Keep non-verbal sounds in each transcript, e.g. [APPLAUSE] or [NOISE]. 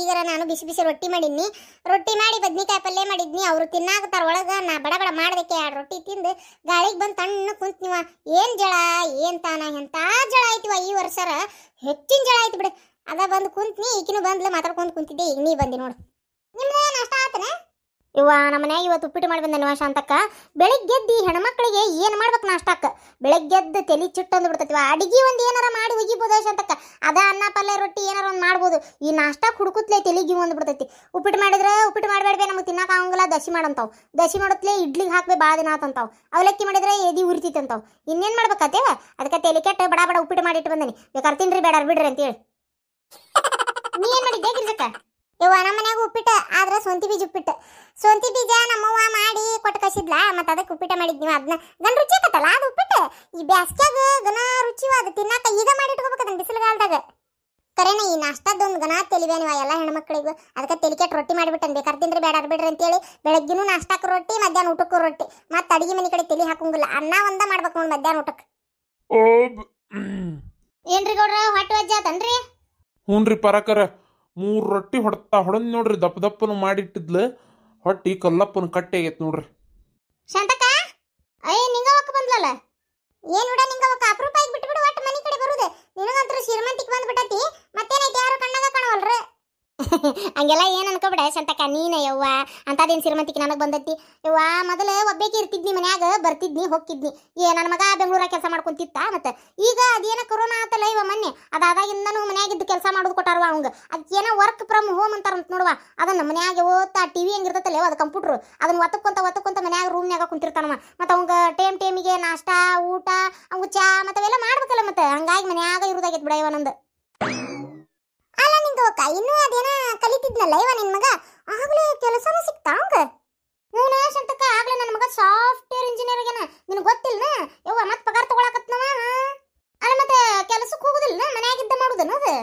ಈಗರ ನಾನು ಬಿಸಿ ಬಿಸಿ ರೊಟ್ಟಿ ಮಾಡಿದ್ನಿ ರೊಟ್ಟಿ ಮಾಡಿ ಬದ್ನಿಕಾಯಿ ಪಲ್ಯ ಮಾಡಿದ್ನಿ ಅವರು ತಿನ್ನಾಕತ್ತಾರ ಒಳಗೆ ನಾ ಬಡ ಬಡ ಮಾಡ್ದಕ್ಕೆ ಎರಡು ರೊಟ್ಟಿ ತಿಂದು ಗಾಳಿಗೆ ಬಂದು ತಣ್ಣ ಕುಂತ ಏನು ಜಳ ಏನು ತಾನ ಎಂಥ ಜಳ ಆಯ್ತವ ಈ ವರ್ಷರ ಹೆಚ್ಚಿನ ಜಳ ಆಯ್ತು ಬಿಡು ಅದ ಬಂದು ಕುಂತ್ನಿ ಈಗಿನೂ ಬಂದ್ಲ ಮಾತಾಡ್ಕೊಂಡು ಕುಂತಿದ್ದೆ ಈಗ ನೀ ಬಂದಿ ನೋಡು ಇವ ನಮ್ಮನೆ ಇವತ್ತು ಉಪ್ಪಿಟ್ಟು ಮಾಡಿ ಬಂದೆನವ ಶಾಂತಕ್ಕ ಬೆಳಿಗ್ಗೆದ್ದಿ ಹೆಣ್ಮಕ್ಳಿಗೆ ಏನು ಮಾಡ್ಬೇಕು ನಾಷ್ಟಕ್ಕ ಬೆಳಗ್ಗೆದ್ದು ತಲೆ ಅಂದು ಬಿಡ್ತೈತಿವ ಅಡಿಗೆ ಒಂದು ಏನಾರ ಮಾಡಿ ಒಗಿಬೋದು ಶಾಂತಕ್ಕ ಅದ ಅನ್ನ ಪಲ್ಯ ರೊಟ್ಟಿ ಏನಾರ ಒಂದು ಮಾಡ್ಬೋದು ಈ ನಾಷ್ಟಕ್ಕೆ ಹುಡುಕುತ್ತಲೇ ತಲೆಗೆ ಒಂದು ಬಿಡ್ತೈತಿ ಉಪ್ಪಿಟ್ಟು ಮಾಡಿದ್ರೆ ಉಪ್ಪಿಟ್ಟು ಮಾಡಬೇಡ್ಬೇ ನಮಗೆ ತಿನ್ನಕ್ಕೆ ಆಗಂಗಿಲ್ಲ ದಸಿ ಮಾಡಂತಾವ್ ದಸಿ ಮಾಡೋತ್ಲೆ ಇಡ್ಲಿಗೆ ಹಾಕ್ಬೇ ಭಾಳ ದಿನ ಆತಂತಾವ್ ಅವಲಕ್ಕಿ ಮಾಡಿದ್ರೆ ಎದಿ ಉರಿತಿತ್ತಂತಾವ್ ಇನ್ನೇನು ಮಾಡ್ಬೇಕತ್ತೇವ ಅದಕ್ಕೆ ತಲೆ ಕೆಟ್ಟ ಬಡ ಬಡ ಉಪ್ಪಿಟ್ಟು ಮಾಡಿಟ್ಟು ಬಂದೇನಿ ಬೇಕಾರ್ ತಿನ್ರಿ ಬೇಡ ಬಿಡ್ರಿ ಅಂತೇಳಿ ನೀ ಏನು ಮಾಡಿದ್ದೆ ಗಿರ್ಜಕ್ಕ ಇವ ನಮ್ಮ ಮನ್ಯಾಗ ಉಪ್ಪಿಟ್ಟು ಆದ್ರೆ ಸೊಂತಿ ಬೀಜ ಉಪ್ಪಿಟ್ಟು ಸೊಂತಿ ಬೀಜ ನಮ್ಮವ್ವ ಮಾಡಿ ಕೊಟ್ಟು ಕಸಿದ್ಲ ಮತ್ತೆ ಅದಕ್ಕೆ ಉಪ್ಪಿಟ್ಟು ಮಾಡಿದ್ ನೀವು ಅದನ್ನ ಗನ್ ರುಚಿ ಆಗತ್ತಲ್ಲ ಅದು ಉಪ್ಪಿಟ್ಟು ಈ ಬ್ಯಾಸ್ಗ್ಯಾಗ ಗನ ರುಚಿವಾದ ತಿನ್ನಾಕ ಈಗ ಮಾಡಿ ಇಟ್ಕೋಬೇಕು ಅದನ್ನ ಬಿಸಿಲುಗಾಲದಾಗ ಕರೆನ ಈ ನಾಷ್ಟದೊಂದು ಗನ ತೆಲಿವೆ ನೀವು ಎಲ್ಲ ಹೆಣ್ಮಕ್ಳಿಗೂ ಅದಕ್ಕೆ ತೆಲಿಕೆಟ್ ರೊಟ್ಟಿ ಮಾಡಿಬಿಟ್ಟನ್ ಬೇಕಾರ್ ತಿಂದ್ರೆ ಬೇಡ ಬಿಡ್ರಿ ಅಂತೇಳಿ ಬೆಳಗ್ಗೆನೂ ನಾಷ್ಟಕ್ಕೆ ರೊಟ್ಟಿ ಮಧ್ಯಾಹ್ನ ಊಟಕ್ಕೂ ರೊಟ್ಟಿ ಮತ್ತೆ ಅಡಿಗೆ ಮನೆ ಕಡೆ ತೆಲಿ ಹಾಕೋಂಗಿಲ್ಲ ಅನ್ನ ಒಂದ ಮಾಡ್ಬೇಕು ನೋಡಿ ಮಧ್ಯಾಹ್ನ ಊಟಕ್ಕೆ ಏನ್ರಿ ಗೌಡ್ರ ಹೊಟ್ಟೆ ಹ್ಞೂ ರೀ ಪರಕರ ಮೂರು ರೊಟ್ಟಿ ಹೊಡ್ತಾ ಹೊಡೆದ್ ನೋಡ್ರಿ ದಪ್ಪ ದಪ್ಪನು ಮಾಡಿಟ್ಟಿದ್ಲು ಹೊಟ್ಟಿ ಕಲ್ಲಪ್ಪನ ಕಟ್ಟಿ ಆಗೈತೆ ನೋಡ್ರಿ ಶಾಂತಕ್ಕ ಅಯ್ಯ ನಿಂಗವಕ್ಕ ಬಂದ್ಲಲ್ಲ ಏನು ಉಡ ನಿಂಗ ಅಪರೂಪ ಆಗಿ ಬಿಟ್ಟು ಒಟ್ಟ ಹಂಗೆಲ್ಲ ಏನು ಅನ್ಕೋಬಿಡ ಶಂತಕ ನೀನ ಯವ್ವ ಅಂತದೇನು ಸಿರಿಮಂತಿಕೆ ನನಗೆ ಬಂದೈತಿ ಯವ್ವ ಮೊದಲು ಒಬ್ಬೇಕಿ ಇರ್ತಿದ್ನಿ ಮನ್ಯಾಗ ಬರ್ತಿದ್ನಿ ಹೋಗ್ತಿದ್ನಿ ಏ ನನ್ನ ಮಗ ಬೆಂಗಳೂರಾಗ ಕೆಲಸ ಮಾಡ್ಕೊಂತಿತ್ತ ಮತ್ತೆ ಈಗ ಅದೇನ ಕೊರೋನಾ ಆತಲ್ಲ ಇವ ಮೊನ್ನೆ ಅದಾದಾಗಿಂದನೂ ಮನ್ಯಾಗಿದ್ದು ಕೆಲಸ ಮಾಡೋದು ಕೊಟ್ಟಾರವ ಅವಂಗ ಏನೋ ವರ್ಕ್ ಫ್ರಮ್ ಹೋಮ್ ಅಂತಾರಂತ ನೋಡುವ ಅದನ್ನ ಮನ್ಯಾಗ ಓದ್ತಾ ಟಿ ವಿ ಹೆಂಗಿರ್ತೈತಲ್ಲ ಅದು ಕಂಪ್ಯೂಟ್ರ್ ಅದನ್ನ ಒತ್ತಕ್ಕೊಂತ ಒತ್ತಕ್ಕೊಂತ ಮನ್ಯಾಗ ರೂಮ್ನ್ಯಾಗ ಕುಂತಿರ್ತಾನವ ಮತ್ತು ಅವಂಗ ಟೈಮ್ ಟೈಮಿಗೆ ನಾಷ್ಟ ಊಟ ಅವಂಗ ಚಾ ಮತ್ತವೆಲ್ಲ ಮಾಡ್ಬೇಕಲ್ಲ ಮತ್ತೆ ಹಂಗಾಗಿ ಮನ್ಯಾಗ ಇರೋದಾಗೈತೆ ಬಿಡ ಇವ ಅಲ್ಲ ನಿಂಗೆ ಅಕ್ಕ ಇನ್ನೂ ಅದೇನ ಕಲಿತಿದ್ನಲ್ಲ ಇವ ನಿನ್ ಮಗ ಆಗ್ಲೇ ಕೆಲಸನೂ ಸಿಕ್ತಾ ಅವಂಗ ಹ್ಞೂ ಆಗ್ಲೇ ನನ್ನ ಮಗ ಸಾಫ್ಟ್ವೇರ್ ಇಂಜಿನಿಯರ್ ಏನ ನಿನಗೆ ಗೊತ್ತಿಲ್ಲ ಯವ್ವ ಮತ್ತೆ ಪಗಾರ ತಗೊಳಕತ್ನವ ಅಲ್ಲ ಮತ್ತೆ ಕೆಲಸಕ್ಕೆ ಹೋಗುದಿಲ್ಲ ಮನ್ಯಾಗಿದ್ದ ಮಾಡುದನ ಅದು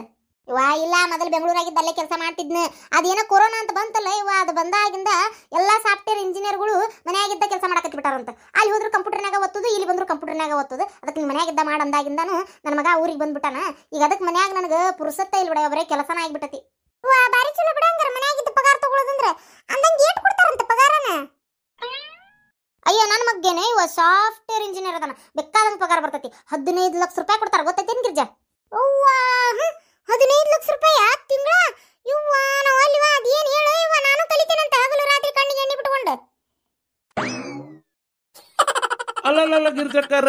ಇವಾ ಇಲ್ಲ ಮೊದಲು ಬೆಂಗಳೂರಾಗಿದ್ದ ಅಲ್ಲೇ ಕೆಲಸ ಮಾಡ್ತಿದ್ನ ಅದೇನೋ ಕೊರೋನಾ ಅಂತ ಬಂತಲ್ಲ ಇವ ಅದು ಬಂದಾಗಿಂದ ಎಲ್ಲ ಸಾಫ್ಟ್ವೇರ್ ಇಂಜಿನಿಯರ್ಗಳು ಮನೆಯಾಗಿದ್ದ ಕೆಲಸ ಬಿಟ್ಟಾರಂತ ಅಲ್ಲಿ ಹೋದ್ರು ಕಂಪ್ಯೂಟರ್ನಾಗ ಓದ್ತುದು ಇಲ್ಲಿ ಬಂದ್ರು ಕಂಪ್ಯೂಟರ್ನಾಗ ಓದ್ತುದು ಅದಕ್ಕೆ ನೀನು ಮನೆಯಾಗಿದ್ದ ಮಾಡಂದಾಗಿಂದಾನು ನನ್ನ ಮಗ ಊರಿಗೆ ಬಂದ್ಬಿಟ್ಟಾನ ಈಗ ಅದಕ್ಕೆ ಮನ್ಯಾಗ ನನಗೆ ಪುರುಸತ್ತೆ ಇಲ್ಲ ಬಿಡ ಒಬ್ಬರೇ ಕೆಲಸನ ಆಗಿಬಿಟ್ಟತಿ ವಾ ಬಾರಿ ಚಲೋ ಬಿಡ ಮನೆಯಾಗಿದ್ದ ಪಗಾರ ತಗೊಳ್ಳೋದಂದ್ರೆ ಅಂದಂಗೆ ಏಟ್ ಕೊಡ್ತಾರಂತ ಪಗಾರನ ಅಯ್ಯೋ ನನ್ನ ಮಗ್ಗೇನೆ ಇವ ಸಾಫ್ಟ್ವೇರ್ ಇಂಜಿನಿಯರ್ ಅದಾನ ಬೇಕಾದಂಗೆ ಪಗಾರ ಬರ್ತೈತಿ ಹದಿನೈದು ಲಕ್ಷ ರೂಪಾಯಿ ಕೊಡ್ತಾರೆ ಗೊತ್ತೈತೇನು ಗಿರ್ಜಾ ಅವ್ವ ಹದಿನೈದು ಲಕ್ಷ ರೂಪಾಯಿ ತಿಂಗಳ ಇವ್ವ ನಾವು ಅಲ್ವಾ ಅದೇನು ಹೇಳು ನಾನು ಹಗಲು ರಾತ್ರಿ ಕಣ್ಣಿಗೆ ಎಣ್ಣೆ ಬಿಟ್ಕೊಂಡು ಅಲ್ಲಲ್ಲ ಗಿರ್ಜಕ್ಕಾರ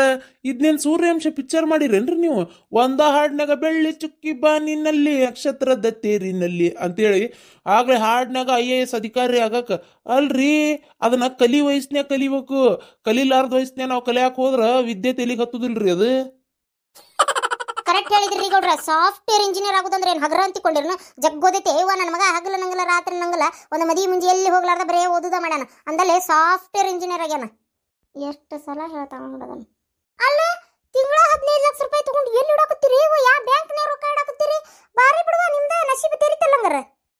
ಇದನ್ನೇನು ಸೂರ್ಯಾಂಶ ಪಿಕ್ಚರ್ ಮಾಡಿರೇನ್ರಿ ನೀವು ಒಂದ ಹಾಡ್ನಾಗ ಬೆಳ್ಳಿ ಚುಕ್ಕಿ ಬಾನಿನಲ್ಲಿ ನಕ್ಷತ್ರದ ತೇರಿನಲ್ಲಿ ಅಂತೇಳಿ ಆಗಲೇ ಹಾಡ್ನಾಗ ಐ ಎ ಎಸ್ ಅಧಿಕಾರಿ ಆಗಕ್ಕೆ ಅಲ್ರಿ ಅದನ್ನ ಕಲಿ ವಯಸ್ನೇ ಕಲಿಬೇಕು ಕಲಿಲಾರ್ದ ವಯಸ್ನೇ ನಾವು ಕಲಿಯಾಕೆ ಹೋದ್ರೆ ವಿದ್ಯೆ ತೆಲಿಗೆ ರೀ ಅದು ಹೇಳಿದ್ರಿ ಗೌಡ್ರ ಸಾಫ್ಟ್ವೇರ್ ಇಂಜಿನಿಯರ್ ಆಗುದಂದ್ರೆ ಏನು ಹಗರ ಅಂತಿಕೊಂಡಿರ್ನ ಜಗ್ಗೋದೈತೆ ಏವ ನನ್ನ ಮಗ ಹಗಲ ನಂಗಲ್ಲ ರಾತ್ರಿ ನಂಗಲ್ಲ ಒಂದು ಮದಿ ಮುಂಜಿ ಎಲ್ಲಿ ಹೋಗ್ಲಾರ್ದ ಬರೇ ಓದುದ ಮಾಡ್ಯಾನ ಅಂದಲ್ಲೇ ಸಾಫ್ಟ್ವೇರ್ ಇಂಜಿನಿಯರ್ ಆಗ್ಯಾನ ಎಷ್ಟು ಸಲ ಹೇಳ್ತಾವ ನೋಡದನ್ ಅಲ್ಲ ತಿಂಗಳ ಹದಿನೈದು ಲಕ್ಷ ರೂಪಾಯಿ ತಗೊಂಡು ಎಲ್ಲಿ ಇಡಾಕತ್ತೀರಿ ಯಾವ ಯಾ ಬ್ಯಾಂಕ್ನ್ಯಾಗ ರೊಕ್ಕ ಇಡಾಕತ್ತೀರಿ ಬಾರಿ ಬಿಡುವ ನಿಮ್ದ ನಶೀಬ ತೆರಿತಲ್ಲಂಗಾರ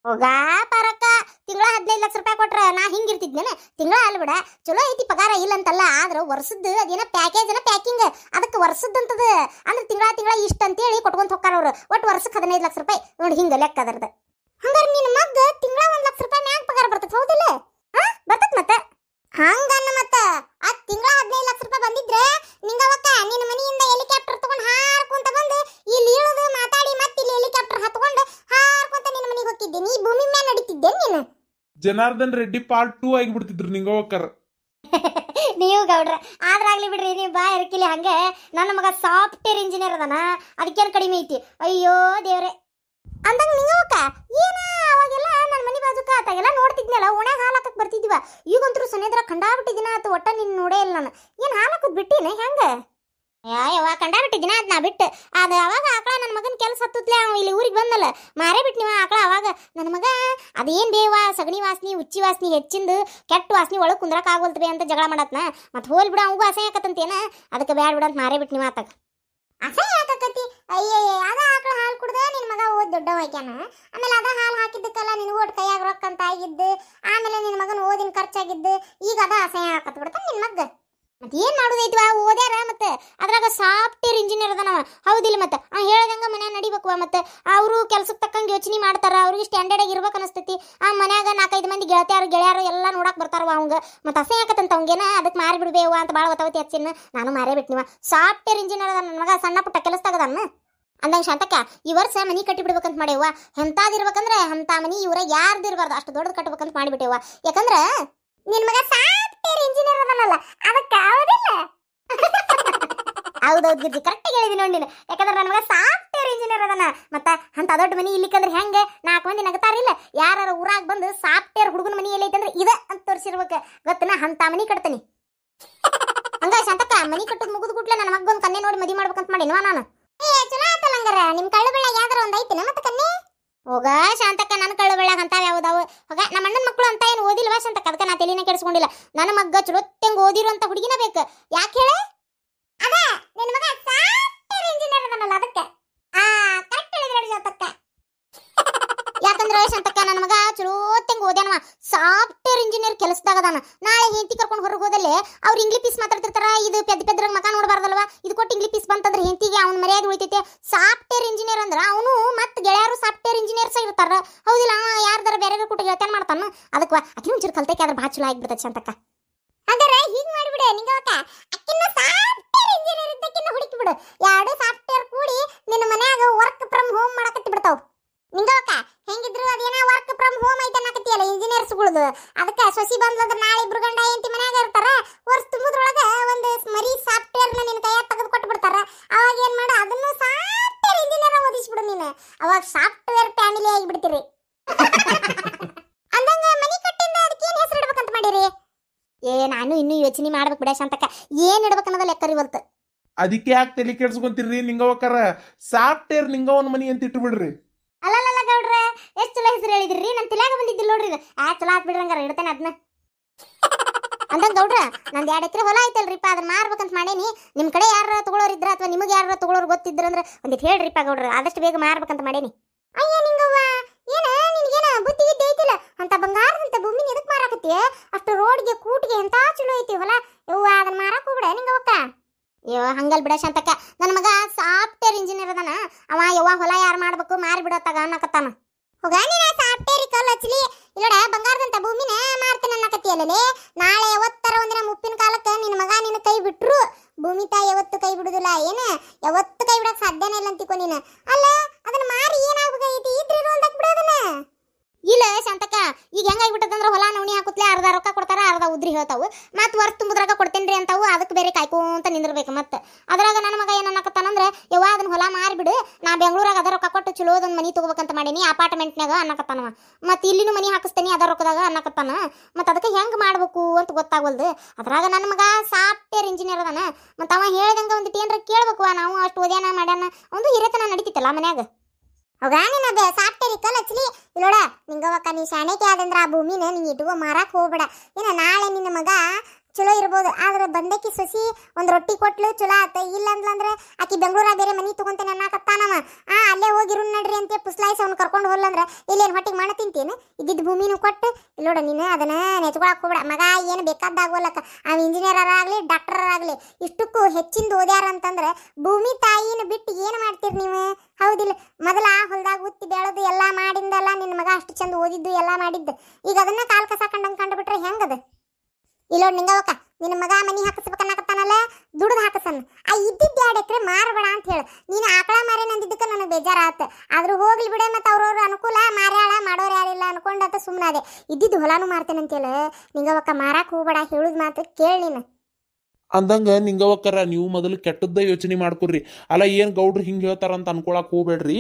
ಹೋಗಾ ಪರಕ್ಕ ತಿಂಗಳ ಹದಿನೈದು ಲಕ್ಷ ರೂಪಾಯಿ ಕೊಟ್ರ ನಾ ಹಿಂಗಿರ್ತಿದ್ನೇನೆ ತಿಂಗಳ ಅಲ್ಬಿಡ ಚಲೋ ಐತಿ ಪಗಾರ ಇಲ್ಲ ಅಂತಲ್ಲ ಆದ್ರೆ ವರ್ಷದ್ದು ಅದೇನ ವರ್ಷಕ್ಕೆ ಹದಿನೈದು ಲಕ್ಷ ರೂಪಾಯಿ ನೋಡಿ ಹಿಂಗ ಲೆಕ್ಕ ಅದರದ ಹಂಗಾರೆ ನಿನ್ನ ಮಗ್ಗ ತಿಂಗಳ ಒಂದ್ ಲಕ್ಷ ರೂಪಾಯಿ ಮ್ಯಾಗ ಪಗಾರ ಬರ್ತದೆ ಹೌದಿಲ್ಲ ಹಾ ಬರ್ತದ ಮತ್ತೆ ಹಂಗನ್ನ ಮತ್ತ ಆ ತಿಂಗಳ ಹದಿನೈದು ಲಕ್ಷ ರೂಪಾಯಿ ಬಂದಿದ್ರೆ ನಿಂಗ ಅವಕ್ಕ ನಿನ್ನ ಮನೆಯಿಂದ ಹೆಲಿಕಾಪ್ಟರ್ ತಗೊಂಡ್ ಹಾರ್ಕೊಂತ ಬಂದು ಇಲ್ಲಿ ಇಳದು ಮಾತಾಡಿ ಮತ್ತೆ ಇಲ್ಲಿ ಹೆಲಿಕಾಪ್ಟರ್ ಹತ್ಕೊಂಡು ಹಾರ್ಕೊಂತ ನಿನ್ನ ಮನೆಗೆ ಹೋಗ್ತಿದ್ದೆ ನೀ ಭೂಮಿ ಮೇಲೆ ನಡೀತಿದ್ದೆ ನೀನು ಜನಾರ್ದನ್ ರೆಡ್ಡಿ ಪಾರ್ಟ್ ಟೂ ಆಗಿಬಿಡ್ತಿದ್ರು ನಿಂಗ ಹೋಗಕ್ಕಾರ ನೀವು ಗೌಡ್ರ ಆದ್ರಾಗ್ಲಿ ಬಿಡ್ರಿ ನೀವು ಬಾ ಇರಕಿಲ್ಲ ಹಂಗೆ ನನ್ನ ಮಗ ಸಾಫ್ಟ್ವೇರ್ ಇಂಜಿನಿಯರ್ ಅದನ ಅದಕ್ಕೇನು ಕಡಿಮೆ ಐತಿ ಅಯ್ಯೋ ದೇವ್ರೆ ಅಂದಂಗ ನೀವಕ್ಕ ಏನ ಅವಾಗೆಲ್ಲ ನನ್ನ ಮನೆ ಬಾಜುಕ ಆತಾಗೆಲ್ಲ ನೋಡ್ತಿದ್ನಲ್ಲ ಒಣಗ ಹಾಲಾಕಕ್ ಬರ್ತಿದ್ವ ಈಗಂತೂ ಸನೇದ್ರ ಖಂಡಾಬಿಟ್ಟಿದ್ದೀನ ಆತು ಒಟ್ಟ ನಿನ್ನ ನೋಡೇ ಇಲ್ಲ ನಾನು ಏನು ಹಾಲಾಕೋದು ಬಿಟ್ಟಿನ ಹೆಂಗೆ ಕಂಡ ಕಂಡಾಬಿಟ್ಟಿ ದಿನ ನಾ ಬಿಟ್ಟು ಅದು ಅವಾಗ ಆಕಳ ನನ್ನ ಮಗನ ಕೆಲಸ ಹತ್ತುತ್ತಲೇ ಅವ ಇಲ್ಲಿ ಊರಿಗೆ ಬಂದಲ್ಲ ಮಾರೇ ಬಿಟ್ಟು ನೀವು ಆಕಳ ಅವಾಗ ನನ್ನ ಮಗ ಅದೇನು ಬೇವ ಸಗಣಿ ವಾಸನೆ ಉಚ್ಚಿ ವಾಸನೆ ಹೆಚ್ಚಿಂದು ಕೆಟ್ಟ ವಾಸನೆ ಒಳಗೆ ಕುಂದ್ರಕ್ಕೆ ಆಗೋಲ್ತು ಅಂತ ಜಗಳ ಮಾಡತ್ನ ಮತ್ತು ಹೋಲ್ ಬಿಡು ಅವಂಗೂ ಅಸಹ್ಯ ಆಕತ್ತಂತೇನ ಅದಕ್ಕೆ ಬೇಡ ಬಿಡ ಅಂತ ಮಾರೇ ಬಿಟ್ಟು ನೀವು ಆತಾಗ ಅಸಹ್ಯ ಆಕತ್ತಿ ಅಯ್ಯಯ್ಯ ಅದ ಆಕಳ ಹಾಲು ಕುಡ್ದೆ ನಿನ್ನ ಮಗ ಓದ್ ದೊಡ್ಡವಾಗ್ಯಾನ ಆಮೇಲೆ ಅದ ಹಾಲು ಹಾಕಿದ್ದಕ್ಕೆಲ್ಲ ನಿನ್ನ ಓಟ್ ಕೈಯಾಗ ರೊಕ್ಕ ಅಂತ ಆಗಿದ್ದು ಆಮೇಲೆ ನಿನ್ನ ಮಗನ ಓದಿನ ಖರ್ಚಾಗಿದ್ದು ಈಗ ಅದ ಅಸಹ್ಯ ಆಕತ್ ಬಿಡ್ತಾನೆ ನಿನ್ನ ಮಗ ಮತ್ತೆ ಏನು ಮಾಡೋದೈತಿ ಆ ಓದ್ಯಾರ ಮತ್ತೆ ಅದ್ರಾಗ ಸಾಫ್ಟ್ವೇರ್ ಇಂಜಿನಿಯರ್ ಅದಾನವ ಹೌದಿಲ್ಲ ಮತ್ತೆ ಆ ಹೇಳ್ದಂಗೆ ಮನ್ಯಾಗ ನಡಿಬೇಕು ಮತ್ತೆ ಅವರು ಕೆಲ್ಸಕ್ಕೆ ತಕ್ಕಂಗೆ ಯೋಚನೆ ಮಾಡ್ತಾರ ಅವ್ರಿಗೆ ಸ್ಟ್ಯಾಂಡರ್ಡ್ ಆಗಿ ಇರ್ಬೇಕು ಅನಿಸ್ತೈತಿ ಆ ಮನ್ಯಾಗ ನಾಲ್ಕೈದು ಮಂದಿ ಗೆಳತಿಯರು ಗೆಳೆಯರು ಎಲ್ಲ ನೋಡಕ್ಕೆ ಬರ್ತಾರ ಅವಂಗ ಮತ್ತೆ ಅಸಹ್ಯ ಆಕತ್ತಂತ ಅವಂಗೇನ ಅದಕ್ಕೆ ಮಾರಿ ಬಿಡ್ಬೇವ ಅಂತ ಭಾಳ ಒತ್ತವತಿ ಹಚ್ಚಿನ ನಾನು ಮಾರೇ ಬಿಟ್ಟಿವ ಸಾಫ್ಟ್ವೇರ್ ಇಂಜಿನಿಯರ್ ಅದ ನನ್ನ ಸಣ್ಣ ಪುಟ್ಟ ಕೆಲಸದಾಗದನ್ನ ಅಂದಂಗ ಶಾಂತಕ್ಕ ಈ ವರ್ಷ ಮನಿ ಕಟ್ಟಿಬಿಡ್ಬೇಕಂತ ಮಾಡೇವ ಎಂಥದಿರ್ಬೇಕಂದ್ರೆ ಹಂತ ಮನಿ ಇವರ ಯಾರ್ದಿರ್ಬಾರ್ದು ಅಷ್ಟು ದೊಡ್ಡದು ಕಟ್ಬೇಕಂತ ಮಾಡಿಬಿಟ್ಟೇವ ಯಾಕಂದ್ರೆ ನಿನ್ ಮಗ ಸಾಫ್ಟ್ವೇರ್ ಇಂಜಿನಿಯರ್ ಅದನಲ್ಲ ಅದಕ್ಕೆ ಹೌದಿಲ್ಲ ಹೌದೌದು ಗಿರ್ಜಿ ಕರೆಕ್ಟ್ ಹೇಳಿದಿನಿ ನೋಡಿ ನೀನು ಯಾಕಂದ್ರೆ ನನ್ನ ಮಗ ಸಾಫ್ಟ್ವೇರ್ ಇಂಜಿನಿಯರ್ ಅದನ ಮತ್ತ ಅಂತ ದೊಡ್ಡ ಮನಿ ಇಲ್ಲಿಕ್ಕಂದ್ರೆ ಹೆಂಗೆ ನಾಲ್ಕು ಮಂದಿ ನಗತಾರಿಲ್ಲ ಯಾರು ಊರಾಗ ಬಂದು ಸಾಫ್ಟ್ವೇರ್ ಹುಡುಗನ ಮನಿ ಎಲ್ಲೈತೆ ಅಂದ್ರೆ ಇದ ಅಂತ ತೋರಿಸಿರ್ಬೇಕು ಗೊತ್ತನ ಅಂತ ಮನಿ ಕಟ್ತೀನಿ ಹಂಗಾ ಶಾಂತಕ್ಕ ಮನಿ ಕಟ್ಟೋದು ಮುಗಿದ ಕೂಡಲೇ ನನ್ನ ಮಗ್ಗೊಂದು ಕನ್ನೆ ನೋಡಿ ಮದಿ ಮಾಡ್ಬೇಕಂತ ಮಾಡಿನ್ವಾ ನಾನು ಏ ಚಲೋ ಆತಲ್ಲ ಹಂಗಾರ ನಿಮ್ಮ ಕಳ್ಳು ಬೆಳ್ಳ ಯಾವ್ದಾರ ಒಂದು ಐತಿನ ಮತ್ತೆ ಕನ್ನೆ ಹೋಗ ಶಾಂತಕ್ಕ ನನ್ನ ಕಳ್ಳ ಬೆಳ್ಳಾಗ ಅಂತಾವ ಯಾವ್ದಾವ ಹೋಗ ನಮ್ಮ ಅಣ್ಣನ ಮಕ್ಕಳು ಅಂತ ಏನು ಓದಿಲ್ವಾ ಶಾಂತಕ್ಕ ಅದಕ್ಕೆ ನಾ ತಲೆನ ಕೆಡಿಸ್ಕೊಂಡಿಲ್ಲ ನನ್ನ ಮಗ್ಗ ಚಲೋ ತೆಂಗ್ ಓದಿರೋ ಅಂತ ಹುಡುಗಿನ ಬೇಕು ಯಾಕೆ ಹೇಳೆ ಅದ ನಿನ್ನ ಮಗ ಸಾಫ್ಟ್ವೇರ್ ಇಂಜಿನಿಯರ್ ಅದಕ್ಕೆ ಆ ಕರೆಕ್ಟ್ ಹೇಳಿದ್ರೆ ಶಾಂತಕ್ಕ ಅಂದ್ರ ಶಂತಕ್ಕ ನನ್ನ ಮಗ ಚಲೋತ್ತಂಗ ಓದ್ಯಾನವ ಸಾಫ್ಟ್ವೇರ್ ಇಂಜಿನಿಯರ್ ಅದಾನ ನಾಳೆ ಹೆಂತಿ ಕರ್ಕೊಂಡು ಹೊರಗೆ ಹೋದಲ್ಲಿ ಅವ್ರು ಇಂಗ್ಲಿ ಪೀಸ್ ಮಾತಾಡ್ತಿರ್ತಾರ ಇದು ಪೆದ್ದ ಪೆದ್ರಾಗ ಮಕ ನೋಡಬಾರ್ದಲ್ವ ಇದು ಕೊಟ್ಟು ಇಂಗ್ಲಿ ಪೀಸ್ ಬಂತಂದ್ರೆ ಹೆಂಡತಿಗೆ ಅವ್ನ ಮರ್ಯಾದೆ ಉಳಿತೈತೆ ಸಾಫ್ಟ್ವೇರ್ ಇಂಜಿನಿಯರ್ ಅಂದ್ರೆ ಅವನು ಮತ್ತೆ ಗೆಳೆಯರು ಸಾಫ್ಟ್ವೇರ್ ಇಂಜಿನಿಯರ್ಸ್ ಇರ್ತಾರ ಹೌದಿಲ್ಲ ಯಾರ್ದಾರ ಬೇರೆ ಕೂಟ ಹೇಳ್ತಾನೆ ಮಾಡ್ತಾನ ಅದಕ್ಕೆ ಅಕ್ಕಿ ಒಂಚೂರು ಕಲ್ತೈಕೆ ಆದ್ರೆ ಭಾಳ ಚಲೋ ಆಗಿಬಿಡ್ತೈತೆ ಶಂತಕ್ಕ ಅದರ ಹೀಗೆ ಮಾಡಿಬಿಡು ನಿಂಗ ಅಕ್ಕಿನ ಸಾಫ್ಟ್ವೇರ್ ಇಂಜಿನಿಯರ್ ಇದ್ದಕ್ಕಿನ್ನ ಹುಡುಕಿ ಬಿಡು ಎರಡು ಸಾಫ್ಟ್ವೇರ್ ಕೂಡಿ ನಿನ್ನ ಮನ್ಯಾಗ ವರ್ಕ್ ಫ್ರಮ್ ಹೋಮ್ ಮಾಡಕತ್ತಿ ಬಿಡ್ತಾವ ನಿಂಗಕ್ಕ ಹೆಂಗಿದ್ರು ಅದೇನ ವರ್ಕ್ ಫ್ರಮ್ ಹೋಮ್ ಐತೆ ಅನ್ನಕತ್ತಿಯಲ್ಲ ಇಂಜಿನಿಯರ್ಸ್ಗಳದು ಅದಕ್ಕೆ ಸೊಸಿ ಬಂದ್ಲಂದ್ರೆ ನಾಳೆ ಇಬ್ರು ಗಂಡ ಹೆಂಡತಿ ಮನ್ಯಾಗ ಇರ್ತಾರ ವರ್ಷ ತುಂಬುದ್ರೊಳಗೆ ಒಂದು ಮರಿ ಸಾಫ್ಟ್ವೇರ್ನ ನಿನ್ನ ಕೈಯಾಗ ತೆಗೆದು ಕೊಟ್ಟು ಬಿಡ್ತಾರ ಅವಾಗ ಏನು ಮಾಡು ಅದನ್ನು ಸಾಫ್ಟ್ವೇರ್ ಇಂಜಿನಿಯರ್ ಓದಿಸ್ಬಿಡು ನೀನು ಅವಾಗ ಸಾಫ್ಟ್ವೇರ್ ಫ್ಯಾಮಿಲಿ ಆಗಿಬಿಡ್ತೀರಿ [LAUGHS] ಅಂದಂಗ ಮನಿ ಕಟ್ಟಿಂದ ಅದಕ್ಕೆ ಏನು ಹೆಸರು ಇಡ್ಬೇಕಂತ ಮಾಡಿರಿ ಏ ನಾನು ಇನ್ನೂ ಯೋಚನೆ ಮಾಡ್ಬೇಕು ಬಿಡ ಶಾಂತಕ್ಕ ಏನು ಇಡ್ಬೇಕನ್ನೋದ ಲೆಕ್ಕರಿ ಬಲ್ತು ಅದಕ್ಕೆ ಯಾಕೆ ತಲೆ ಕೆಡ್ಸ್ಕೊಂತೀರಿ ನಿಂಗವಕ್ಕರ ಸಾಫ್ಟ್ವೇರ್ ನಿಂಗವನ ಮನಿ ಅಂತ ಇಟ್ಟು ಬಿಡ್ರಿ ಹೆಸರು ಹೇಳಿದ್ರಿ ನನ್ನ ತಿಲಾಗ ಬಂದಿದ್ದಿಲ್ಲ ನೋಡ್ರಿ ಆ ಚಲೋ ಆತ್ ಬಿಡ್ರಿ ಹಂಗಾರ ಇಡ್ತಾನೆ ಅದನ್ನ ಅಂದಂಗ ಗೌಡ್ರ ನಂದು ಎರಡು ಎಕರೆ ಹೊಲ ಐತಲ್ರಿಪ್ಪ ಅದನ್ನ ಮಾರ್ಬೇಕಂತ ಮಾಡೇನಿ ನಿಮ್ಮ ಕಡೆ ಯಾರು ತಗೊಳ್ಳೋರು ಇದ್ರ ಅಥವಾ ನಿಮಗೆ ಯಾರು ತಗೊಳ್ಳೋರು ಗೊತ್ತಿದ್ರ ಅಂದ್ರೆ ಒಂದಿಟ್ಟು ಹೇಳ್ರಿಪ್ಪ ಗೌಡ್ರ ಆದಷ್ಟು ಬೇಗ ಮಾರ್ಬೇಕಂತ ಮಾಡೇನಿ ಅಯ್ಯ ನಿಂಗವ್ವ ಏನ ನಿನಗೇನ ಬುದ್ಧಿ ಇದ್ದೈತಿ ಇಲ್ಲ ಅಂತ ಬಂಗಾರದಂತ ಭೂಮಿ ಎದಕ್ ಮಾರಾಕತ್ತಿ ಅಷ್ಟು ರೋಡ್ಗೆ ಕೂಟ್ಗೆ ಎಂತ ಚಲೋ ಐತಿ ಹೊಲ ಯವ್ವ ಅದನ್ನ ಮಾರಾಕ ಹೋಗ್ಬಿಡ ನಿಂಗವಕ್ಕ ಅಯ್ಯೋ ಹಂಗಲ್ ಬಿಡ ಶಾಂತಕ್ಕ ನನ್ನ ಮಗ ಸಾಫ್ಟ್ವೇರ್ ಇಂಜಿನಿಯರ್ ಅದಾನ ಅವ ಯವ್ವ ಹೊಲ ಯಾರು ಮಾಡ್ಬೇಕು ಮಾರಿ ತಗ ಅನ್ನಕತ್ತಾನ ಹೋಗ ನೀನ ಸಾಫ್ಟ್ವೇರ್ ಕಲ್ಲು ಹಚ್ಚಲಿ ಇಲ್ಲಡ ಬಂಗಾರದಂತ ಭೂಮಿನ ಮಾಡ್ತೇನೆ ಅನ್ನಕತ್ತಿಯಲ್ಲೇ ನಾಳೆ ಯಾವತ್ತರ ಒಂದಿನ ಮುಪ್ಪಿನ ಕಾಲಕ್ಕೆ ನಿನ್ನ ಮಗ ನಿನ್ನ ಕೈ ಬಿಟ್ರು ಭೂಮಿ ತಾಯಿ ಯಾವತ್ತು ಕೈ ಬಿಡುದಿಲ್ಲ ಏನ ಯಾವತ್ತು ಕೈ ಬಿಡಕ್ ಸಾಧ್ಯನೇ ಇಲ್ಲ ಅಂತಿಕೋ ನೀನ ಅಲ್ಲ ಅದನ್ನ ಮಾರಿ ಏನಾಗ್ಬೇಕಾಗೈತಿ ಇದ್ರಿರೋಲ್ದಾಗ ಬಿಡೋದನ್ನ ಈಗ ಹೆಂಗಾಗ್ಬಿಟ್ಟದಂದ್ರೆ ಹೊಲ ನೋಣಿ ಹಾಕುತ್ತಲೇ ಅರ್ಧ ರೊಕ್ಕ ಕೊಡ್ತಾರ ಅರ್ಧ ಉದ್ರಿ ಹೇಳ್ತಾವು ಮತ್ತು ವರ್ತ್ ತುಂಬಿದ್ರಾಗ ಕೊಡ್ತೇನ್ರಿ ಅಂತಾವು ಅದಕ್ಕೆ ಬೇರೆ ಕಾಯ್ಕೊಂತ ನಿಂದಿರ್ಬೇಕು ಮತ್ತೆ ಅದ್ರಾಗ ನನ್ನ ಮಗ ಏನು ಅನ್ನಕತ್ತಾನಂದ್ರೆ ಯವ್ವ ಅದನ್ನ ಹೊಲ ಮಾರಿಬಿಡು ನಾ ಬೆಂಗಳೂರಾಗ ಅದ ರೊಕ್ಕ ಕೊಟ್ಟು ಚಲೋ ಮನಿ ಮನೆ ತೊಗೋಬೇಕಂತ ಮಾಡೀನಿ ಅಪಾರ್ಟ್ಮೆಂಟ್ನಾಗ ಅನ್ನಕತ್ತಾನವ ಮತ್ತು ಇಲ್ಲಿನೂ ಮನಿ ಹಾಕಿಸ್ತೇನೆ ಅದ ರೊಕ್ಕದಾಗ ಅನ್ನಕತ್ತಾನ ಮತ್ತು ಅದಕ್ಕೆ ಹೆಂಗೆ ಮಾಡ್ಬೇಕು ಅಂತ ಗೊತ್ತಾಗಲ್ದು ಅದ್ರಾಗ ನನ್ನ ಮಗ ಸಾಫ್ಟ್ವೇರ್ ಇಂಜಿನಿಯರ್ ಅದಾನ ಮತ್ತು ಅವ ಹೇಳ್ದಂಗೆ ಒಂದು ಏನರ ಕೇಳ್ಬೇಕು ನಾವು ಅಷ್ಟು ಓದ್ಯಾನ ಮಾಡ್ಯಾನ ಒಂದು ಹಿರೇತನ ನಡೀತಿತ್ತಲ್ಲ ಮನ್ಯಾಗ ಅವಗಾ ನಿನ್ನದ ಸಾಫ್ಟ್ವೇರ್ ಕಲ್ ಹಚ್ಚಲಿ ಇಲ್ಲೋಡ ನಿಂಗವಕ್ಕ ನೀ ಶಾಣೆಗೆ ಆದಂದ್ರ ಆ ಭೂಮಿನ ನೀ ಇಟ್ಕೋ ಮಾರಾಕ್ ಹೋಗ್ಬೇಡ ಏನ ನಾಳೆ ನಿನ್ನ ಮಗ ಚಲೋ ಇರ್ಬೋದು ಆದ್ರೆ ಬಂದಕಿ ಸೊಸಿ ಒಂದು ರೊಟ್ಟಿ ಕೊಟ್ಲು ಚಲೋ ಆತ ಇಲ್ಲ ಅಂದ್ಲಂದ್ರೆ ಆಕಿ ಬೆಂಗಳೂರಾಗ ಬೇರೆ ಮನೆ ತೊಗೊಂತೇನೆ ಅನ್ನಕತ್ತಾನವ ಆ ಅಲ್ಲೇ ಹೋಗಿರು ನಡ್ರಿ ಅಂತ ಪುಸ್ಲಾಯ್ಸಿ ಅವ್ನು ಕರ್ಕೊಂಡು ಅಂದ್ರೆ ಇಲ್ಲೇನು ಹೊಟ್ಟಿಗೆ ಮಾಡ ತಿಂತೀನಿ ಇದ್ದಿದ್ದು ಭೂಮಿನೂ ಕೊಟ್ಟು ಇಲ್ಲೋಡ ನೀನು ಅದನ್ನ ನೆಚ್ಕೊಳಕ್ ಹೋಗ್ಬಿಡ ಮಗ ಏನು ಬೇಕಾದಾಗೋಲಕ್ಕ ಆ ಇಂಜಿನಿಯರ್ ಆಗಲಿ ಡಾಕ್ಟರ್ ಆಗಲಿ ಇಷ್ಟಕ್ಕೂ ಹೆಚ್ಚಿಂದ ಓದ್ಯಾರ ಅಂತಂದ್ರೆ ಭೂಮಿ ತಾಯಿನ ಬಿಟ್ಟು ಏನು ಮಾಡ್ತೀರಿ ನೀವು ಹೌದಿಲ್ಲ ಮೊದಲ ಆ ಹೊಲದಾಗ ಉತ್ತಿ ಬೆಳೆದು ಎಲ್ಲ ಮಾಡಿಂದಲ್ಲ ನಿನ್ನ ಮಗ ಅಷ್ಟು ಚಂದ ಓದಿದ್ದು ಎಲ್ಲ ಮಾಡಿದ್ದು ಈಗ ಅದನ್ನ ಕಾಲ್ ಕಸ ಕಂಡಂಗೆ ಕಂಡುಬಿಟ್ರೆ ಹೆಂಗದ ಇಲ್ಲೋ ನಿಂಗವಕ್ಕ ನಿನ್ನ ಮಗ ಮನಿ ಹಾಕಿಸ್ಬೇಕನ್ನಕತ್ತಾನಲ್ಲ ದುಡ್ದು ಹಾಕಸನ್ ಆ ಇದ್ದಿದ್ದು ಎರಡು ಎಕರೆ ಮಾರಬೇಡ ಅಂತ ಹೇಳು ನೀನು ಆಕಳ ಮಾರಿ ನಂದಿದ್ದಕ್ಕೆ ನನಗೆ ಬೇಜಾರಾತ ಆದ್ರೂ ಹೋಗ್ಲಿ ಬಿಡೆ ಮತ್ತೆ ಅವ್ರವ್ರ ಅನುಕೂಲ ಮಾರ್ಯಾಳ ಮಾಡೋರು ಯಾರಿಲ್ಲ ಅನ್ಕೊಂಡಂತ ಸುಮ್ಮನಾದೆ ಇದ್ದಿದ್ದು ಹೊಲಾನು ಮಾರ್ತೇನೆ ಅಂತೇಳಿ ನಿಂಗವಕ್ಕ ಮಾರಾಕ ಹೋಗ್ಬೇಡ ಹೇಳುದು ಮಾತ್ರ ಕೇಳಿ ನೀನು ಅಂದಂಗೆ ನಿಂಗವಕ್ಕರ ನೀವು ಮೊದಲು ಕೆಟ್ಟದ್ದ ಯೋಚನೆ ಮಾಡ್ಕೊರಿ ಅಲ್ಲ ಏನು ಗೌಡ್ರು ಹಿಂಗೆ ಅಂತ ಅನ್ಕೊಳಕ್ಕೆ ಹೋಗ್ಬೇಡ್ರಿ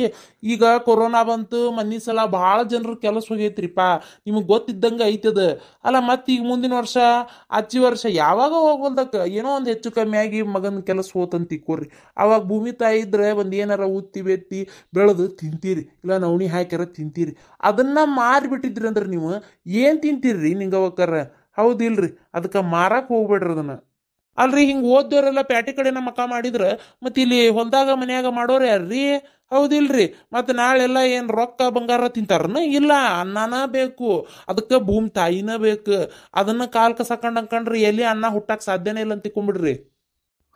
ಈಗ ಕೊರೋನಾ ಬಂತು ಮನ್ನಿ ಸಲ ಭಾಳ ಜನರು ಕೆಲಸ ಹೋಗೈತ್ರಿಪ್ಪ ನಿಮಗೆ ಗೊತ್ತಿದ್ದಂಗೆ ಐತದ ಅಲ್ಲ ಮತ್ತೆ ಈಗ ಮುಂದಿನ ವರ್ಷ ಅಚ್ಚಿ ವರ್ಷ ಯಾವಾಗ ಹೋಗೋಲ್ದಕ್ಕೆ ಏನೋ ಒಂದು ಹೆಚ್ಚು ಕಮ್ಮಿಯಾಗಿ ಆಗಿ ಮಗನ ಕೆಲಸ ಹೋತಂತ ತಿಕ್ಕೋರಿ ಅವಾಗ ಭೂಮಿ ತಾಯಿ ಇದ್ರೆ ಒಂದು ಏನಾರ ಉತ್ತಿ ಬೆತ್ತಿ ಬೆಳೆದು ತಿಂತೀರಿ ಇಲ್ಲ ನವಣಿ ಹಾಕ್ಯಾರ ತಿಂತೀರಿ ಅದನ್ನು ಮಾರಿಬಿಟ್ಟಿದ್ರಿ ಅಂದ್ರೆ ನೀವು ಏನು ತಿಂತೀರಿ ರೀ ನಿಂಗವಕ್ಕರ ಹೌದಿಲ್ರಿ ಅದಕ್ಕೆ ಮಾರಕ್ಕೆ ಹೋಗ್ಬೇಡ್ರಿ ಅದನ್ನು ಅಲ್ರಿ ಹಿಂಗೆ ಓದ್ದೋರೆಲ್ಲ ಪ್ಯಾಟಿ ಕಡೆನ ಮಕ ಮಾಡಿದ್ರೆ ಮತ್ತು ಇಲ್ಲಿ ಹೊಲದಾಗ ಮನೆಯಾಗ ಮಾಡೋರು ಯಾರ್ರಿ ಹೌದಿಲ್ರಿ ಮತ್ತು ನಾಳೆಲ್ಲ ಏನು ರೊಕ್ಕ ಬಂಗಾರ ತಿಂತಾರನ ಇಲ್ಲ ಅನ್ನನ ಬೇಕು ಅದಕ್ಕೆ ಭೂಮಿ ತಾಯಿನ ಬೇಕು ಅದನ್ನು ಕಾಲ್ಕ ಸಕಂಡು ಅನ್ಕಂಡ್ರಿ ಎಲ್ಲಿ ಅನ್ನ ಹುಟ್ಟಕ್ಕೆ ಸಾಧ್ಯನೇ ಇಲ್ಲ ಅಂತ ತಿಕ್ಕೊಂಬಿಡ್ರಿ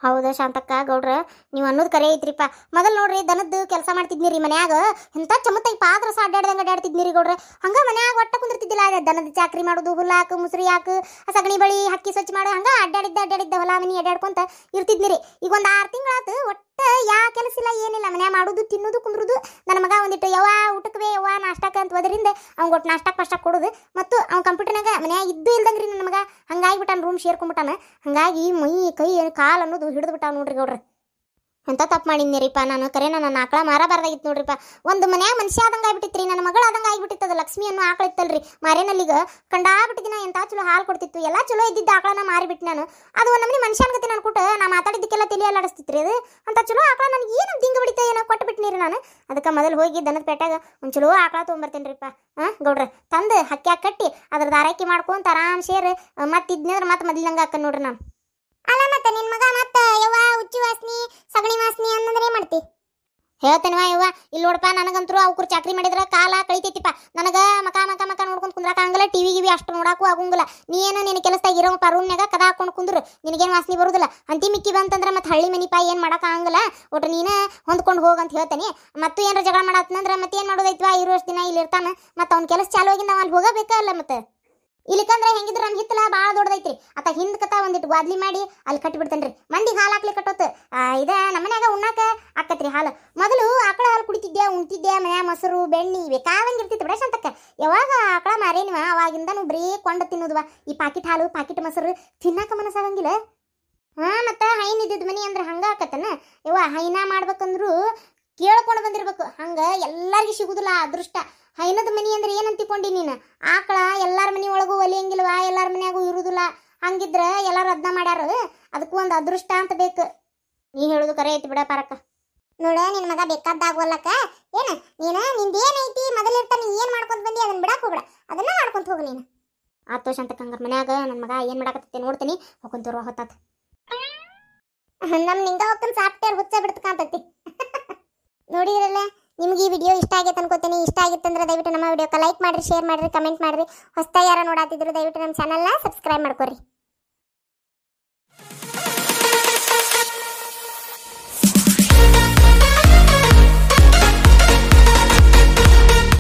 ಹೌದಾ ಶಾಂತಕ್ಕ ಗೌಡ್ರ ನೀವು ಅನ್ನೋದು ಕರೆ ಐತ್ರಿಪ್ಪ ಮೊದಲು ನೋಡ್ರಿ ದನದ್ದು ಕೆಲಸ ಮಾಡ್ತಿದ್ನಿ ರೀ ಮನ್ಯಾಗ ಎಂಥ ಚಮತ್ತಾಗಿ ಪಾದ್ರಸ ಅಡ್ಡಾಡ್ದಂಗೆ ಅಡ್ಡಾಡ್ತಿದ್ನಿ ರೀ ಗೌಡ್ರ ಹಂಗೆ ಮನ್ಯಾಗ ಒಟ್ಟ ಕುಂದಿರ್ತಿದ್ದಿಲ್ಲ ದನದ ಚಾಕ್ರಿ ಮಾಡೋದು ಹುಲ್ಲು ಹಾಕು ಮುಸ್ರಿ ಹಾಕು ಸಗಣಿ ಬಳಿ ಹಕ್ಕಿ ಸ್ವಚ್ಛ ಮಾಡು ಹಂಗೆ ಅಡ್ಡಾಡಿದ್ದ ಅಡ್ಡಾಡಿದ್ದ ಹೊಲ ಮನಿ ಅಡ್ಡಾಡ್ಕೊಂತ ಇರ್ತಿದ್ನಿ ರೀ ಈಗ ಒಂದು ಆರು ತಿಂಗಳಾತು ಒಟ್ಟು ಒಟ್ಟು ಯಾವ ಕೆಲಸ ಇಲ್ಲ ಏನಿಲ್ಲ ಮನೆ ಮಾಡೋದು ತಿನ್ನೋದು ಕುಂದ್ರುದು ನನ್ನ ಮಗ ಒಂದಿಟ್ಟು ಯಾವ ಊಟಕ್ಕೆ ಯಾವ ನಾಷ್ಟಕ್ಕೆ ಅಂತ ಹೋದ್ರಿಂದ ಅವ್ನು ಒಟ್ಟು ನಾಷ್ಟಕ್ಕೆ ಪಸ್ಟಾಗಿ ಕೊಡೋದು ಮತ್ತು ಅವ್ನು ಕಂಪ್ಯೂಟರ್ನಾಗ ಮನ್ಯಾಗ ಇದ್ದು ಇಲ್ದಂಗ್ರಿ ನನ್ನ ಮಗ ಹಂಗಾಗಿ ಬಿಟ್ಟಾನ ರೂಮ್ ಶೇರ್ಕೊಂಡ್ಬಿಟ್ಟಾನ ಹಂಗಾಗಿ ಮೈ ಕೈ ಕಾಲು ಅನ್ನೋದು ಹಿಡಿದು ನೋಡ್ರಿ ಗೌಡ್ರಿ ಅಂತ ತಪ್ಪು ಮಾಡಿದ್ನಿರಿಪ್ಪ ನಾನು ಕರೆ ನನ್ನ ಆಕಳ ಮಾರಬಾರ್ದಾಗಿತ್ತು ನೋಡ್ರಿಪ್ಪ ಒಂದು ಮನ್ಯಾಗ ಮನುಷ್ಯ ಆದಂಗೆ ಆಗ್ಬಿಟ್ಟಿತ್ರಿ ನನ್ನ ಮಗಳು ಆದಂಗೆ ಆಗ್ಬಿಟ್ಟಿತ್ತದ ಲಕ್ಷ್ಮಿ ಅನ್ನೋ ಆಕಳ ಇತ್ತಲ್ರಿ ಮಾರೇನಲ್ಲಿಗ ಕಂಡಾಬಿಟ್ಟಿದ್ದಿನ ಎಂತ ಚಲೋ ಹಾಲು ಕೊಡ್ತಿತ್ತು ಎಲ್ಲ ಚಲೋ ಇದ್ದಿದ್ದ ಆಕಳನ ಮಾರಿಬಿಟ್ಟು ನಾನು ಅದು ಒಂದು ನಮ್ಮನೆ ಮನುಷ್ಯನ ಗತಿ ನಾನು ಕೊಟ್ಟು ನಾ ಮಾತಾಡಿದ್ದಕ್ಕೆಲ್ಲ ತಿಳಿಯಲ್ಲಾಡಿಸ್ತಿತ್ರಿ ಅದು ಅಂತ ಚಲೋ ಆಕಳ ನನಗೆ ಏನು ದಿಂಗ್ ಬಿಡಿತ ಏನೋ ಕೊಟ್ಟು ರೀ ನಾನು ಅದಕ್ಕೆ ಮೊದಲು ಹೋಗಿ ದನದ ಪೇಟಾಗ ಒಂದು ಚಲೋ ಆಕಳ ರೀಪ್ಪ ಹಾಂ ಗೌಡ್ರ ತಂದು ಹಕ್ಕ್ಯಾಗ ಕಟ್ಟಿ ಅದ್ರ ಆರೈಕೆ ಮಾಡ್ಕೊಂತ ಆರಾಮ್ ಸೇರಿ ಮತ್ತೆ ಅಂದ್ರೆ ಮತ್ತೆ ಮೊದಲಿನಂಗೆ ಹಾಕ ನೋಡ್ರಿ ನಾನು ಅಲ್ಲ ಮತ್ತ ನಿನ್ ಮಗ ಮತ್ತೆ ಯವ್ವ ಉಚ್ಚಿ ವಾಸ್ನಿ ಸಗಣಿ ವಾಸ್ನಿ ಅನ್ನಂದ್ರೆ ಏನ್ ಮಾಡ್ತಿ ಹೇಳ್ತೇನವಾ ಯವ್ವ ಇಲ್ಲಿ ನೋಡಪ್ಪ ನನಗಂತೂ ಅವ್ಕರು ಚಾಕ್ರಿ ಮಾಡಿದ್ರ ಕಾಲ ಕಳಿತೈತಿಪ್ಪ ನನಗ ಮಕ ಮಕ ಮಕ ನೋಡ್ಕೊಂಡು ಕುಂದ್ರಾಕ ಆಗಂಗಿಲ್ಲ ಟಿವಿ ಗಿವಿ ಅಷ್ಟು ನೋಡಾಕು ಆಗುಂಗಿಲ್ಲ ನೀ ಏನೋ ನಿನ್ನ ಕೆಲಸದಾಗ ಇರೋ ರೂಮ್ನಾಗ ಕದ ಹಾಕೊಂಡು ಕುಂದ್ರು ನಿನಗೇನು ವಾಸನೆ ಬರುದಿಲ್ಲ ಅಂತಿ ಮಿಕ್ಕಿ ಬಂತಂದ್ರ ಮತ್ತೆ ಹಳ್ಳಿ ಮನಿ ಪಾಯಿ ಏನು ಮಾಡಕ ಆಗಂಗಿಲ್ಲ ಒಟ್ಟು ನೀನ ಹೊಂದ್ಕೊಂಡು ಹೋಗ ಅಂತ ಹೇಳ್ತೇನೆ ಮತ್ತ ಏನಾರ ಜಗಳ ಮಾಡತ್ತಂದ್ರ ಮತ್ತೆ ಏನು ಮಾಡೋದೈತ್ವಾ ಇರೋಷ್ಟು ದಿನ ಇಲ್ಲಿ ಇರ್ತಾನ ಮತ್ತೆ ಅವ್ನ ಕೆಲಸ ಚಾಲು ಆಗಿಂದ ಅಲ್ಲಿ ಹೋಗಬೇಕಲ್ಲ ಮತ್ತೆ ಇಲ್ಲಿಕಂದ್ರೆ ಹೆಂಗಿದ್ರ ನಮ್ಮ ಆತ ಹಿಂದ್ ಕತ ಒಂದಿಟ್ಟು ಮಾಡಿ ಅಲ್ಲಿ ಕಟ್ಟಿಬಿಡ್ತೇನ್ರಿ ಮಂದಿ ಹಾಲು ಹಾಕ್ಲಿ ಕಟ್ಟೋತ್ ಇದ ನಮ್ಮನ್ಯಾಗ ಉಣ್ಣಾಕ ಆಕತ್ರಿ ಹಾಲು ಮೊದಲು ಆಕಳ ಹಾಲು ಕುಡಿತಿದ್ದೆ ಉಣ್ತಿದ್ದೆ ಮನ್ಯಾಗ ಮೊಸರು ಬೆಣ್ಣಿ ಬೇಕಾದಂಗಿರ್ತಿತ್ತು ಬಿಡ ಸಂತಕ ಯಾವಾಗ ಆಕಳ ಮಾರೇನಿವ ಅವಾಗಿಂದನು ಬರೀ ಕೊಂಡ ತಿನ್ನೋದ್ವಾ ಈ ಪಾಕಿಟ್ ಹಾಲು ಪಾಕಿಟ್ ಮೊಸರು ತಿನ್ನಾಕ ಮನಸ್ಸಾಗಂಗಿಲ್ಲ ಹಾ ಮತ್ತ ಹೈನ್ ಇದ್ದಿದ್ ಮನಿ ಅಂದ್ರೆ ಹಂಗ ಆಕತ್ತನ ಯವ್ವ ಹೈನಾ ಮಾಡ್ಬೇಕಂದ್ರು ಕೇಳ್ಕೊಂಡು ಬಂದಿರ್ಬೇಕು ಹಂಗ ಎಲ್ಲರಿಗೂ ಸಿಗುದಿಲ್ಲ ಅದೃಷ್ಟ ಹೈನದ ಮನಿ ಅಂದ್ರೆ ಏನಂತ ಅಂತಿಕೊಂಡಿ ನೀನು ಆಕಳ ಎಲ್ಲಾರ ಮನೆ ಒಳಗೂ ಒಲಿಯಂಗಿಲ್ವಾ ಎಲ್ಲಾರ ಮನೆಯಾಗೂ ಇರುವುದಿಲ್ಲ ಹಂಗಿದ್ರೆ ಎಲ್ಲರೂ ಅದನ್ನ ಮಾಡ್ಯಾರ ಅದಕ್ಕೂ ಒಂದು ಅದೃಷ್ಟ ಅಂತ ಬೇಕು ನೀ ಹೇಳೋದು ಕರೆ ಐತಿ ಬಿಡ ಪಾರಕ್ಕ ನೋಡ ನಿನ್ನ ಮಗ ಬೇಕಾದಾಗ ಒಲ್ಲಕ ಏನು ನೀನು ನಿಂದು ಏನೈತಿ ಮೊದಲಿರ್ತ ನೀ ಏನು ಮಾಡ್ಕೊಂತ ಬಂದಿ ಅದನ್ನ ಬಿಡಕ್ಕೆ ಹೋಗ್ಬೇಡ ಅದನ್ನ ಮಾಡ್ಕೊಂತ ಹೋಗು ನೀನು ಆತೋಷ ಅಂತ ಕಂಗರ್ ಮನ್ಯಾಗ ನನ್ನ ಮಗ ಏನು ಮಾಡಕತ್ತೆ ನೋಡ್ತೀನಿ ಹೋಗಂತೋರು ಹೊತ್ತಾತ ನಮ್ಮ ನಿಂಗ ಹೋಗ್ತಾನೆ ಸಾಫ್ಟ್ವೇರ್ ಹುಚ್ಚ ಬಿಡ್ತಕ್ಕಂತೈತಿ [LAUGHS] ನೋಡಿರಲ್ಲ ನಿಮ್ಗೆ ಈ ವಿಡಿಯೋ ಇಷ್ಟ ಆಗೈತೆ ಅನ್ಕೋತೀನಿ ಇಷ್ಟ ಅಂದ್ರೆ ದಯವಿಟ್ಟು ನಮ್ಮ ವಿಡಿಯೋಕ್ಕೆ ಲೈಕ್ ಮಾಡಿರಿ ಶೇರ್ ಮಾಡಿರಿ ಕಮೆಂಟ್ ಮಾಡಿರಿ ಹೊಸ ಯಾರು ನೋಡಾತಿದ್ರು ದಯವಿಟ್ಟು ನಮ್ಮ ಚಾನಲ್ನ ಸಬ್ಸ್ಕ್ರೈಬ್ ಮಾಡ್ಕೊರಿ